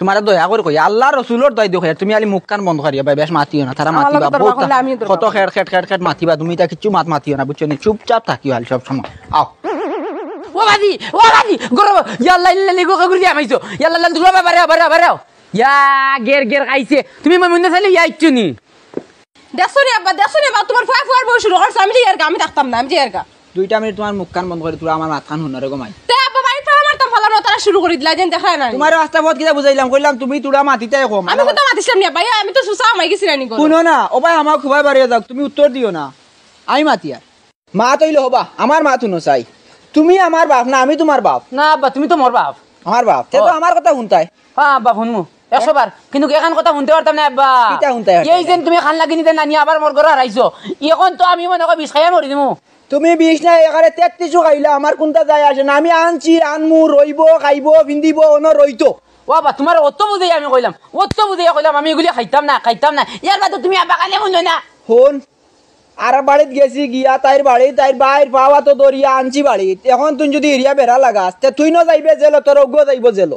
তোমার দয়া করে কই আল্লাহ দয় দেখো তুমি আলি মুখ কান বন্ধ করিয়া বেশ মাতিও না তারা মাতিবা কত খেট খেট খেট খেট মাতিবা তুমি তা কিছু মাত মাতিও না বুঝছো চুপচাপ থাকিও আলি সব সময় আও ও বাদি ও বাদি লিগো লাল দুলা ইয়া গের গের খাইছে তুমি চাইলে ইয়া আব্বা দেখছো আব্বা তোমার ফুয়া ফুয়ার বউ শুরু আমি ইয়ার থাকতাম না আমি যে ইয়ার গা দুইটা মিনিট তোমার মুখ কান বন্ধ করে তুই আমার মাথান হুনরে গো মাই আবার শুরু করে দিলা যেন দেখা না তোমার রাস্তা পথ কিটা বুঝাইলাম কইলাম তুমি তোরা মাটিতে কম আমি কথা মাতিছিলাম না ভাই আমি তো সুসা আমাই গেছি রানি কোন না ও ভাই আমার খুবই বাড়িয়ে যাও তুমি উত্তর দিও না আমি মাতিয়ার মা তৈল হবা আমার মা তুনো চাই তুমি আমার বাপ না আমি তোমার বাপ না আব্বা তুমি তো মোর বাপ আমার বাপ তে তো আমার কথা শুনতাই হ্যাঁ আব্বা শুনমু একশো বার কিন্তু এখান কথা শুনতে পারতাম না আব্বা এই যেন তুমি খান লাগি নিতে নানি আবার মোর ঘরে হারাইছো এখন তো আমি মনে করি বিষ খাইয়া মরি দিমু তুমি বিশ না এখানে তেত্রিশও খাইলা আমার কোনটা যায় আসে না আমি আনছি আনমু রইব খাইব ভিন্দিব অন রইতো বা তোমার অত বুঝে আমি কইলাম অত বুঝে কইলাম আমি এগুলি খাইতাম না খাইতাম না ইয়ার বাদে তুমি আবার কালে মনে না হন আর বাড়িত গেছি গিয়া তাইর বাড়ি তাইর বাইর পাওয়া তো দরিয়া আনছি বাড়ি এখন তুমি যদি এরিয়া বেড়া লাগাস তে তুই না যাইবে জেলো তোর অগ্য যাইব জেলো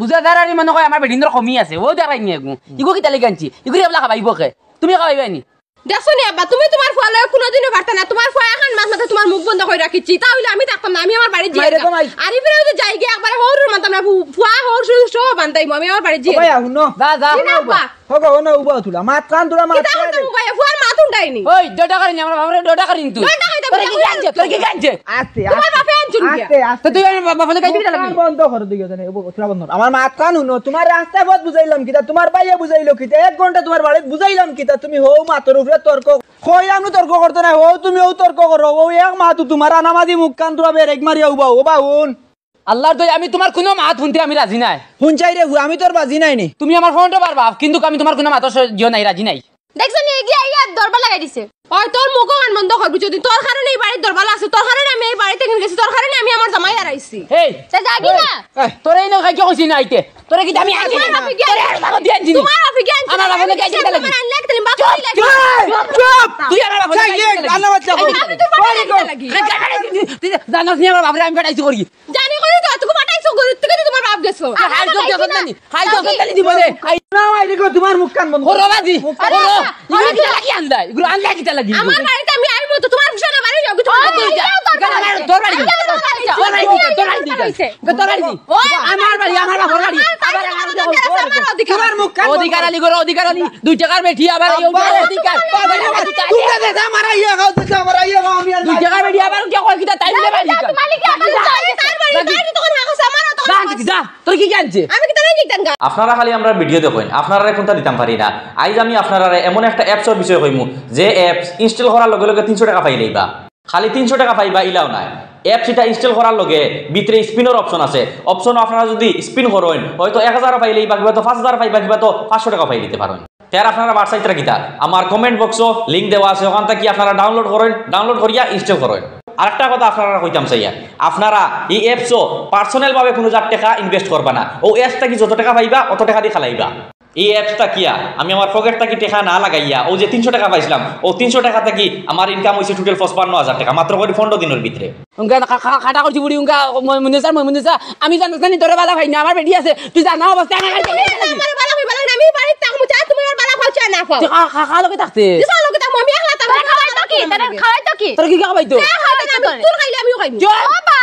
বুঝা দাঁড়া মানে কয় আমার বেডিন্দর কমি আছে ও দাঁড়াই নিয়ে ইগো কি তালিকা আনছি ইগুলি এবলা খাবাইব কে তুমি খাবাইবে নি দেখছো নি আব্বা তুমি তোমার ফুয়ালে কোনোদিনও পারতা না তোমার ফুয়া এখন মাছ মাথা তোমার মুখ বন্ধ করে রাখিছি তাহলে আমি থাকতাম না আমি আমার বাড়ি দিয়ে আরে ফিরে যদি যাই গিয়ে একবারে হৌর মানতাম না ফুয়া হৌর সব বান্ধাইমু আমি আমার বাড়ি দিয়ে শুনো বা যা তোমার কি কিতা এক ঘন্টা তোমার বাড়ি বুঝাইলাম কিতা তুমি হও মাতর উপরে তর্ক কই আমি তর্ক করতে না হও তুমি তর্ক করো এক মাতু তোমার আনামাজি মুখ কান তুলা বেরেক মারিয়া উবা ও আল্লাহর দয় আমি তোমার কোনো মাত শুনতে আমি রাজি নাই শুনছাই রে আমি তোর বাজি নাই তুমি আমার ফোনটা পারবা কিন্তু আমি তোমার কোনো মাত দিও নাই রাজি নাই দেখছো নি এগিয়ে আইয়া দরবার লাগাই দিছে ওই তোর মুখ আন বন্ধ কর বুঝছো তোর কারণে এই বাড়ির দরবার আছে তোর কারণে আমি এই বাড়িতে গেছি তোর কারণে আমি আমার জামাই হারাইছি এই না তোরে এই নখাই কি কইছি না আইতে তোরে কি আমি আইছি তোমার আফি জ্ঞান আমার আফি জ্ঞান আমার আনলে তুমি বাপ চুপ তুই আর আফি জ্ঞান দিতে লাগি আমি তো বাপ লাগি জানি কই তো তুই ফাটাই গেছো গরুর থেকে গেছো হাই গো মুখ কান বন্ধ হরো বাজি কি লাগি আন্দাই ইগুলো কি লাগি আমার বাড়িতে আমি আইবো তো তোমার বিষয় না বাড়ি যাও বাড়ি আপনারা খালি আমরা ভিডিও দেখেন আপনারা এখন তা দিতাম পারি না আজ আমি আপনারা এমন একটা অ্যাপসের বিষয়ে কইমু যে অ্যাপস ইনস্টল করার লগে লগে তিনশো টাকা পাই বা খালি তিনশো টাকা পাইবা ইলাও নাই অ্যাপস এটা ইনস্টল করার লগে ভিতরে স্পিনের অপশন আছে অপশন আপনারা যদি স্পিন করেন হয়তো এক হাজার পাইলে বা কিবা তো পাঁচ হাজার পাইবা কিবা তো পাঁচশো টাকা পাই দিতে পারেন তার আপনারা ওয়েবসাইটটা কিতা আমার কমেন্ট বক্সও লিঙ্ক দেওয়া আছে ওখান থেকে আপনারা ডাউনলোড করেন ডাউনলোড করিয়া ইনস্টল করেন একটা কথা আপনারা কইতাম চাইয়া আপনারা এই অ্যাপসও পার্সোনালভাবে কোনো যার টাকা ইনভেস্ট করবা না ও অ্যাপসটা কি যত টাকা পাইবা অত টাকা দিয়ে খালাইবা এই অ্যাপসটা কিয়া আমি আমার পকেট থাকি টেকা না লাগাইয়া ও যে তিনশো টাকা পাইছিলাম ও তিনশো টাকা থাকি আমার ইনকাম হয়েছে টোটাল পঁচপান্ন হাজার টাকা মাত্র করে পনেরো দিনের ভিতরে আমি বালা জানা তো কি খাইলে আমিও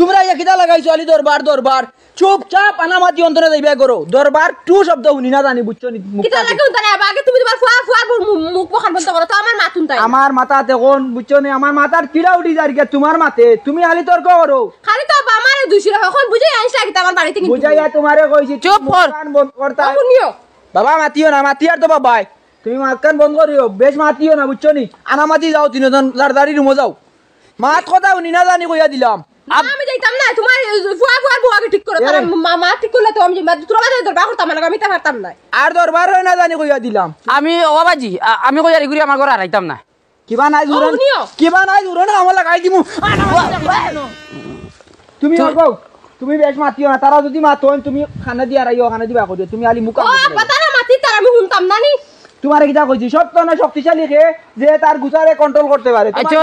তোমরা ইয়া কিতা লাগাইছো আলি দরবার দরবার চুপচাপ আনামাতি অন্তরে যাইবে করো দরবার টু শব্দ শুনি না জানি বুঝছো নি কিতা লাগে উন্তরে আগে তুমি তোমার ফুয়া ফুয়া মুখ বখান বন্ধ করো তো আমার মাতুন তাই আমার মাথা দেখুন বুঝছো নি আমার মাতার কিড়া উঠি যার কি তোমার মাতে তুমি খালি তর্ক করো খালি তো আমারে দুশিরা এখন বুঝাই আইছ লাগি আমার বাড়িতে কিন্তু বুঝাইয়া তোমারে কইছি চুপ কর বন্ধ করতা শুনিও বাবা মাতিও না আর তো বাবাই তুমি মাতকান বন্ধ করিও বেশ মাতিও না বুঝছো নি আনামাতি যাও তিনজন লারদারি রুমে যাও মাত কথা উনি না জানি কইয়া দিলাম আমি যাইতাম না তোমার ফুয়া ফুয়ার বুয়াকে ঠিক করে মা ঠিক করলে তো আমি দরবার করতাম না আমি তা পারতাম না আর দরবার হয় না জানি কইয়া দিলাম আমি আমি কইয়া ঘুরি আমার না কিবা নাই জুরন কিবা নাই জুরন আমার লাগাই দিমু তুমি তুমি বেশ মাতিও না তারা যদি মাতো তুমি খানা দিয়া রাইও খানা দিবা করিও তুমি আলি মুখ ও পাতা না মাতি তারা আমি শুনতাম না নি তোমার কিটা কইছি সত্য না শক্তিশালী কে যে তার গুচারে কন্ট্রোল করতে পারে আচ্ছা,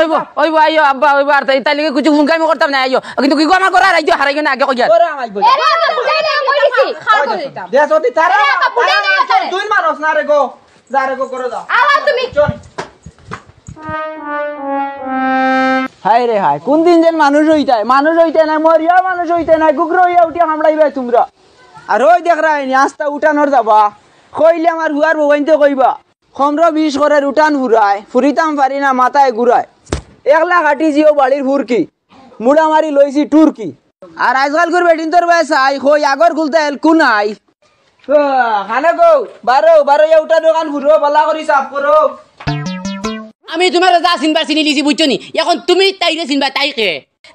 আব্বা কিছু করতাম না কিন্তু কি আমার করার আইও হারাইও না আগে কইয়া হাই কোন দিন যেন মানুষ হইতাই মানুষ হইতে না মরিয়া মানুষ হইতে না গুগরো হইয়া উঠিয়া হামড়াইবে তোমরা আর ওই দেখ রাইনি আস্তা উঠানোর যাবা কইলে আমার হুয়ার বইনতে কইবা খম্র বিষ করে উঠান ফুরায় ফুরিতাম পারি না মাথায় ঘুরায় একলা কাটি জিও বাড়ির ফুরকি মুড়া মারি লইছি টুরকি আর আজকাল করে বেটিন তোর বয়স হই আগর খুলতে এলকু নাই খানা গো বারো বারো উঠা দোকান ঘুরো বলা করি সাফ করো আমি তোমার যা চিনবা চিনি লিছি বুঝছো নি এখন তুমি তাইরে চিনবা তাইকে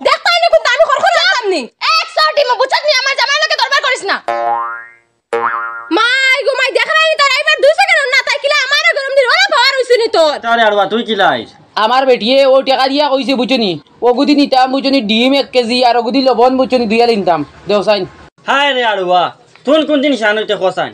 দেখ তাই না কিন্তু আমি খরখর জানতাম এক সার্টি মো বুঝছ নি আমার জামাই লাগে দরবার করিস না মাই আমার বেটিয়ে ও টাকা দিয়া কইছে বুঝছনি ও গুদি নিতাম বুঝছনি ডিম এক কেজি আর গুদি লবণ বুঝছনি দুইয়া লিনতাম দেওসাইন হায় রে আরবা তুন কোন দিন শানুতে খসাইন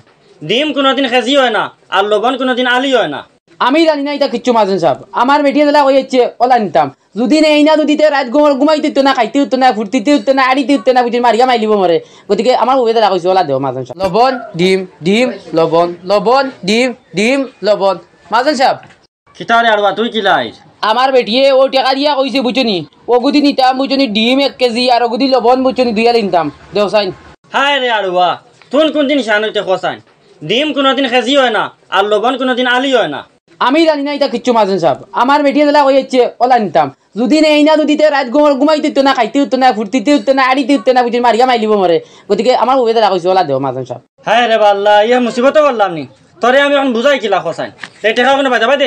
ডিম কোনদিন খেজি হয় না আর লবণ কোনদিন আলি হয় না আমি জানি না এটা কিচ্ছু মাজন সাহেব আমার মেটিয়ে দিলা কই হচ্ছে ওলা নিতাম যদি না এই না দুদিতে রাত ঘুমার ঘুমাই দিত না খাইতে উঠতো না ঘুরতে উঠতো না আড়িতে উঠতো না বুঝি মারিয়া মাইলিব মরে গতিকে আমার ওবে দাদা কৈছো ওলা দেও মাজন সাহেব লবণ ডিম ডিম লবণ লবণ ডিম ডিম লবণ মাজন সাহেব কিতারে আরবা তুই কি লাই আমার বেটিয়ে ও টাকা দিয়া কইছে বুঝুনি ও গুদি নিতাম বুঝুনি ডিম এক কেজি আর গুদি লবণ বুঝুনি দুইয়া নিতাম সাইন হায় রে আরবা তুন কোন দিন শানুতে খসাইন ডিম কোনোদিন খেজি হয় না আর লবণ কোনোদিন আলি হয় না আমি জানি না এটা কিচ্ছু মাজন সাহেব আমার মেটিয়ে দিলা ওই হচ্ছে ওলা নিতাম যদি না এই না যদি রাত ঘুমার ঘুমাই দিত না খাইতে উঠতো না ফুর্তিতে উঠতো না আড়িতে উঠতে না বুঝি মারিয়া মাইলিব মরে গতিকে আমার ওবে দাদা কইছে ওলা দেও মাজেন সাহেব হ্যাঁ রে বাল্লা ইয়া মুসিবত করলাম নি তরে আমি এখন বুঝাই কিলা খসাই এই টেকা কোনো মানে বাজাবাই দে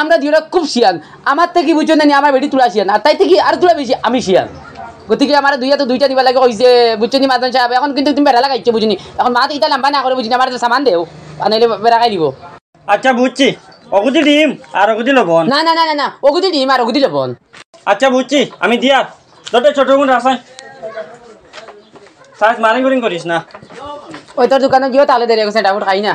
আমরা দুইটা খুব শিয়ান আমার থেকে বুঝছেন না আমার বেটি তুলা শিয়ান আর তাই থেকে আর তুলা বেশি আমি শিয়ান গতিকে আমার দুইয়া তো দুইটা দিবা লাগে যে বুঝছেন মাদন সাহেব এখন কিন্তু তুমি বেড়া লাগাইছো বুঝিনি এখন মাতে ইটা লাম্বা না করে বুঝিনি আমার সামান দেও আনাইলে বেড়া দিব আচ্ছা বুঝছি অগুদি ডিম আর অগুদি লবণ না না না না না অগুদি ডিম আর অগুদি লবণ আচ্ছা বুঝছি আমি দিয়া দটা ছোট গুণ রাসাই সাইজ মারিং করিস না ওই তোর দোকানে গিয়েও তাহলে দেরি গেছে ডাবুট খাই না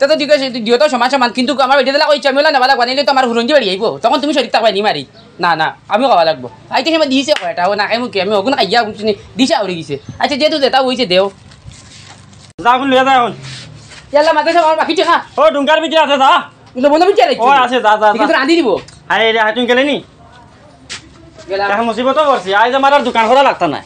তো ঠিক আছে দিও সমান কিন্তু আমার ওইটা দিলা ওই চামিলা নেবা লাগবা নিলে তো আমার হুরঞ্জি বাড়ি আইব তখন তুমি শরীর থাকবা নি না না আমি কবা লাগবো আইতে সেমা দিছে কয়টা ও নাকাই মুখে আমি ওগুন আইয়া শুনি দিছে আউরি গেছে আচ্ছা যেহেতু যেটা হয়েছে দেও যা এখন লিয়া যা এখন ইয়াল্লা মাতে আমার বাকি খা ও ডুঙ্গার বিচে আছে যা কিন্তু বন্ধু বিচে ও আছে যা যা কিন্তু রাঁধি দিব আরে রে হাতুন গেলে নি এখন মুসিবতও করছি আজ আমার দোকান খোলা লাগতা না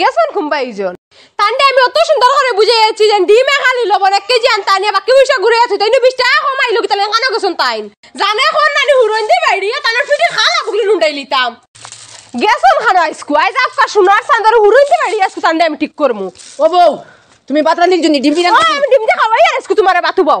গেছন খুম্বা এইজন তান্ডে আমি অত সুন্দর করে বুঝে যাচ্ছি যে ডিমে খালি লব এক কেজি আনতা আনি বাকি পয়সা ঘুরে আছো তাই বিশ টাকা কমাই লোক তাহলে কেন গেছন তাইন জানে কোন নানি হুরন দি বাইড়ি তানোর পিঠে খালা বুকলি নুন্ডাই লিতাম গেছেন খানো আইসকু আইজ আপকা সোনার সান্দর হুরন দি বাইরি আসকু তান্ডে আমি ঠিক করমু ও বউ তুমি বাতরা নিজন ডিম দিনা আমি ডিম দি খাওয়াই আইসকু তোমারে বাতু বউ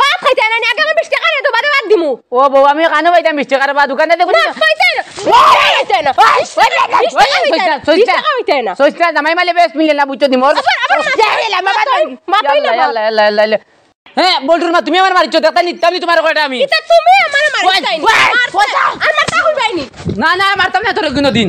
বাপ খাইতে না এক আমার বিশ টাকা রে তো বাদ বাদ দিমু ও বউ আমি কানে বাইতাম বিশ টাকার বা দোকানে দেখো না খাইতে না খাইতে না খাইতে না সোচটা জামাই মালে বেশ মিলে না বুঝছো দিমু হ্যাঁ বল্টুর মা তুমি আমার মারিছো দেখা নিতাম তোমার কয়টা আমি তুমি আমার মারিছো না না মারতাম না তোর কোনো দিন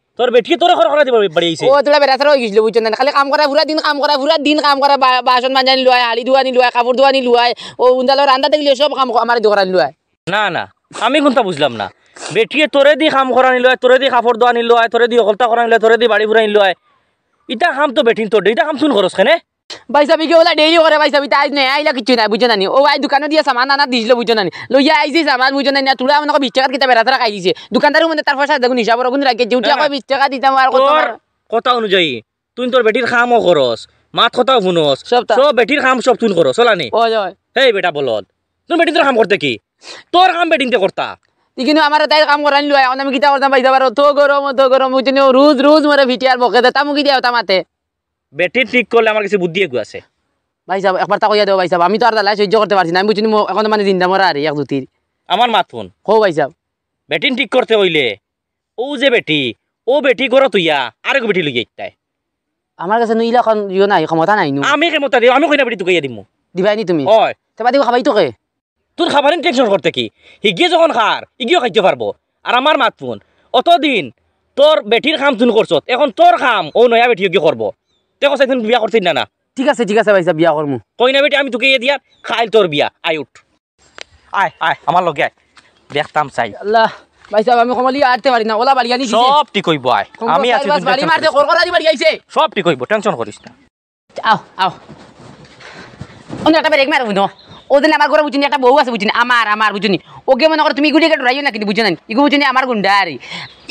তোর বেটকি তোর খর খরা দিব বাড়িয়েছে ও তোরা বেড়া সারা হয়ে বুঝছ না খালি কাম করা পুরা দিন কাম করা পুরা দিন কাম করা বাসন মাঞ্জা নি লয় আলি দুয়া নি লয় কাপড় দুয়া নি লয় ও উন্দালো রান্দা দেখলি সব কাম আমার নি লয় না না আমি কোনটা বুঝলাম না বেটিয়ে তোরে দি কাম করা নিল তোরে দি কাপড় নি নিল তোরে দি অকলতা করা নিল তোরে দি বাড়ি নি নিল ইটা কাম তো বেটিন তোর ইটা কাম শুন করছ কেনে ভাই সাবি কি ওলা ডেইলি করে ভাই সাবি তাই নে আইলা কিছু নাই বুঝো নানি ও ভাই দোকানে দিয়া সামান আনা দিছিল বুঝো নানি লইয়া আইছি সামান বুঝো নানি তুলা আমাকে বিশ টাকা কিতা বেড়া তারা দিছে দোকানদারও মানে তার পয়সা দেখুন হিসাব রাখুন রাখে যেটা কয় বিশ টাকা দিতাম আর তোর কথা অনুযায়ী তুই তোর বেটির খামও খরচ মাত কথাও শুনস সব বেটির খাম সব তুই খরচ ওলানি ও জয় হেই বেটা বলত তোর বেটির তোর খাম করতে কি তোর খাম বেটিনতে করতা কিন্তু আমার তাই কাম করানি লয় আমি কিতা করতাম পাইতে পারো তো গরম তো গরম বুঝিনি রোজ রোজ মরে ভিটিয়ার বকে দেতাম কি তা মাতে ব্যাটারি ঠিক করলে আমার কাছে বুদ্ধি একু আছে ভাই সাহেব একবার তা কইয়া ভাই সাহেব আমি তো আর দালাই সহ্য করতে পারছি না আমি বুঝিনি এখন মানে জিন্দা মরা আর এক দুটির আমার মাথুন হো ভাই সাহেব ব্যাটিং ঠিক করতে হইলে ও যে বেটি ও বেটি করো তুইয়া আর এক বেটি লইয়া ইত্যাই আমার কাছে নইলা এখন ইও নাই ক্ষমতা নাই নু আমি ক্ষমতা দিও আমি কইনা বেটি তোকে দিমু দিবাই নি তুমি হয় তেবা দিব খাবাই তোকে তোর খাবারের টেনশন করতে কি হিগিয়ে যখন খার ইগিও খাইতে পারবো আর আমার মাথুন অতদিন তোর বেটির খাম তুন করছত এখন তোর খাম ও নয়া বেটি কি করবো তে কসাই বিয়া করছিস না না ঠিক আছে ঠিক আছে ভাইসা বিয়া করমু কই না বেটি আমি তোকে দিয়া খাইল তোর বিয়া আই উঠ আয় আয় আমার লগে আয় দেখতাম চাই আল্লাহ ভাই আমি কমালি আরতে পারি না ওলা বালিয়া আনি সব ঠিক হইব আয় আমি আছি বাস বাড়ি মারতে করকরা দি বাড়ি আইছে সব ঠিক হইব টেনশন করিস না আও আও অন্য একটা ব্রেক মারবো না ওদিন আমার ঘরে বুঝিনি একটা বউ আছে বুঝিনি আমার আমার বুঝিনি ওকে মনে করো তুমি ইগুলি একটা ডরাইও না কিন্তু বুঝে নাই ইগু বুঝিনি আমার গুন্ডা আর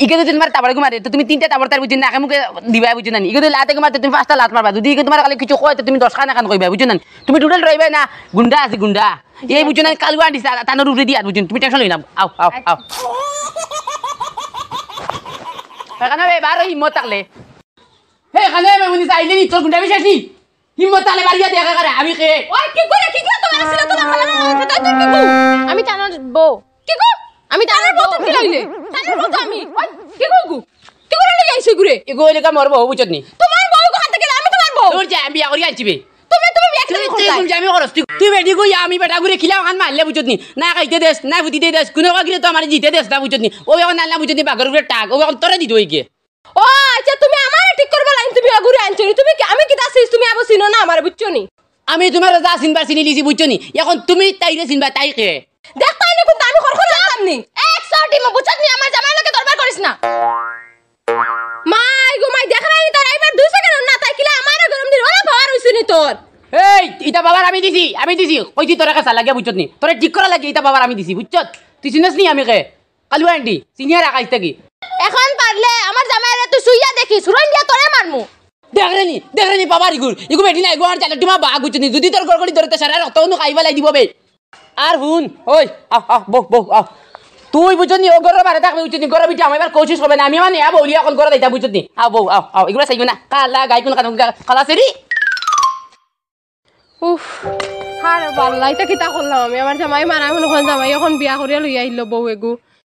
ইকে যদি তোমার তাবার তো তুমি তিনটা তাবার তার বুঝি নাকে মুখে দিবা বুঝে নাই ইগু লাতে মারতে তুমি পাঁচটা লাত মারবা যদি তোমার কালে কিছু কয় তো তুমি দশ খান এখন কইবা বুঝে নাই তুমি টোটাল রইবা না গুন্ডা আছে গুন্ডা এই বুঝে নাই কালুয়া আনিস তানোর উঠে দিয়া বুঝুন তুমি টেনশন লইলাম আও আও আও এখানে বারো হিম্মত থাকলে এখানে মেমনি চাইলে নি তোর গুন্ডা বিশ্বাস নি দেখা করে আমি কে ওই কি করে কি করে তোমার তো কথা কি আমি তানার বউ কি গো আমি তানার বউ তানার বউ আমি ওই কি গো কি করে লাগে ঘুরে এ গো তোমার বউ হাতে গেলে আমি তোমার বউ যা আমি বিয়া করি তুমি তুমি বিয়া করতে তুমি তুই বেডি গো আমি বেটা ঘুরে খিলাও খান মারলে বুঝতনি না খাইতে দেস না ফুটি দেস কোনো কাগিরে তো আমার জিতে দেস না বুঝতনি ও এখন না বুঝতনি বাগর ঘুরে টাক ও এখন তোরে দিত ও আচ্ছা তুমি আমার ঠিক করবা লাইন তুমি আগুরি আনছনি তুমি কি আমি কি দাসিস তুমি আবার চিনো না আমার বুঝছো নি আমি তোমার দাস চিনবা চিনি লিছি বুঝছো নি এখন তুমি তাইরে চিনবা তাইকে দেখ পাই না কিন্তু আমি খর জানতাম নি এক সর্টি মা বুঝাত নি আমার জামাই লোকে দরবার করিস না মাই গো মাই দেখ রাই তার এবার দুই সেকেন্ড না তাই কিলা আমার গরম দিন ওরা বাবার হইছ নি তোর এই ইটা বাবার আমি দিছি আমি দিছি কই দি তোরা কাছে লাগে বুঝছত নি তোরা ঠিক করা লাগে ইটা বাবার আমি দিছি বুঝছত তুই চিনিস নি আমি কে কালু আন্টি সিনিয়র রাখাইতে কি এখন পারলে আমার জামাইরে তো শুইয়া দেখি সুরন দেখলেনি দেখলেনি বাবার ইগুর ইগু বেটি নাই গোয়ার চালে তোমার বাঘ উচিনি যদি তোর গড়গড়ি ধরতে সারা রতনু খাইবা লাই দিব বে আর হুন ওই আহ বহ বহ আহ তুই বুঝনি ও গরের বারে থাকবে উচিত গরের বিটি আমার এবার কোশিস হবে না আমি মানে আবো বলি এখন গরে দাইতা বুঝনি আও বউ আও আও এগুলো চাইবে না কালা গাই কোন কালা সেরি উফ হার বাল্লাই তো কিতা করলাম আমি আমার জামাই মারা এখন জামাই এখন বিয়া করিয়া লই আইলো বউ এগু